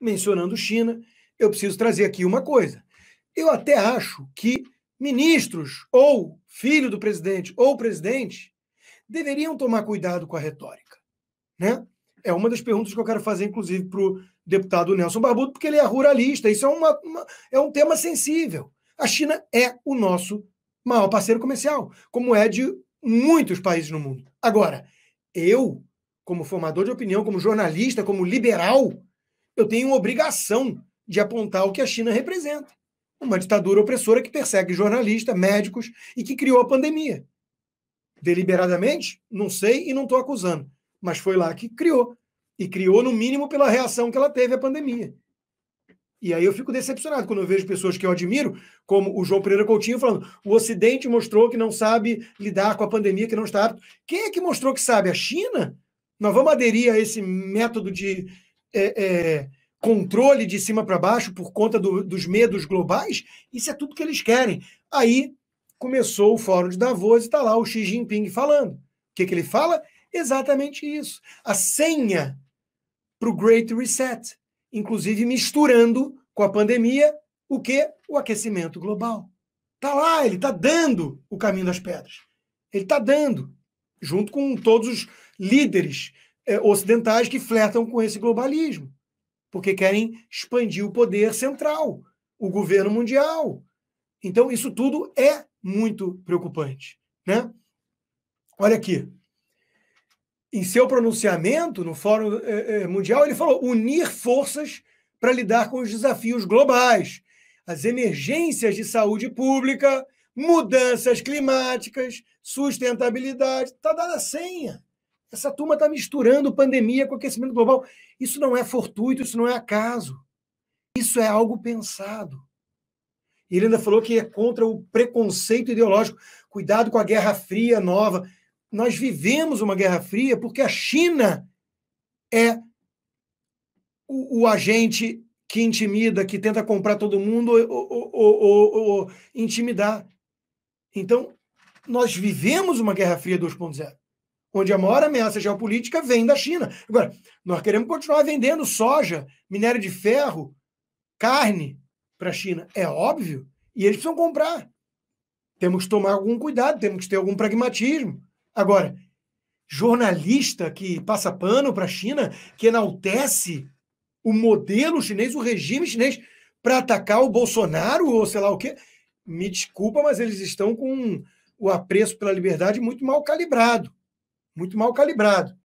mencionando China, eu preciso trazer aqui uma coisa. Eu até acho que ministros ou filho do presidente ou presidente deveriam tomar cuidado com a retórica, né? É uma das perguntas que eu quero fazer, inclusive, para o deputado Nelson Barbuto, porque ele é ruralista. Isso é, uma, uma, é um tema sensível. A China é o nosso maior parceiro comercial, como é de muitos países no mundo. Agora, eu, como formador de opinião, como jornalista, como liberal, eu tenho obrigação de apontar o que a China representa. Uma ditadura opressora que persegue jornalistas, médicos e que criou a pandemia. Deliberadamente? Não sei e não estou acusando. Mas foi lá que criou. E criou, no mínimo, pela reação que ela teve à pandemia. E aí eu fico decepcionado quando eu vejo pessoas que eu admiro, como o João Pereira Coutinho, falando: o Ocidente mostrou que não sabe lidar com a pandemia, que não está apto. Quem é que mostrou que sabe? A China? Nós vamos aderir a esse método de, é, é, controle de cima para baixo por conta do, dos medos globais, isso é tudo que eles querem. Aí começou o Fórum de Davos e está lá o Xi Jinping falando. O que, que ele fala? Exatamente isso. A senha para o Great Reset, inclusive misturando com a pandemia o que? O aquecimento global. Está lá, ele está dando o caminho das pedras. Ele está dando, junto com todos os líderes é, ocidentais que flertam com esse globalismo, porque querem expandir o poder central, o governo mundial. Então, isso tudo é muito preocupante. Né? Olha aqui. Em seu pronunciamento no Fórum é, é, Mundial, ele falou unir forças para lidar com os desafios globais, as emergências de saúde pública, mudanças climáticas, sustentabilidade. Está dada a senha. Essa turma está misturando pandemia com aquecimento global. Isso não é fortuito, isso não é acaso. Isso é algo pensado. Ele ainda falou que é contra o preconceito ideológico. Cuidado com a Guerra Fria nova. Nós vivemos uma Guerra Fria porque a China é o, o agente que intimida, que tenta comprar todo mundo ou, ou, ou intimidar. Então, nós vivemos uma Guerra Fria 2.0 onde a maior ameaça geopolítica vem da China. Agora, nós queremos continuar vendendo soja, minério de ferro, carne para a China. É óbvio. E eles precisam comprar. Temos que tomar algum cuidado, temos que ter algum pragmatismo. Agora, jornalista que passa pano para a China, que enaltece o modelo chinês, o regime chinês, para atacar o Bolsonaro ou sei lá o quê. Me desculpa, mas eles estão com o apreço pela liberdade muito mal calibrado muito mal calibrado.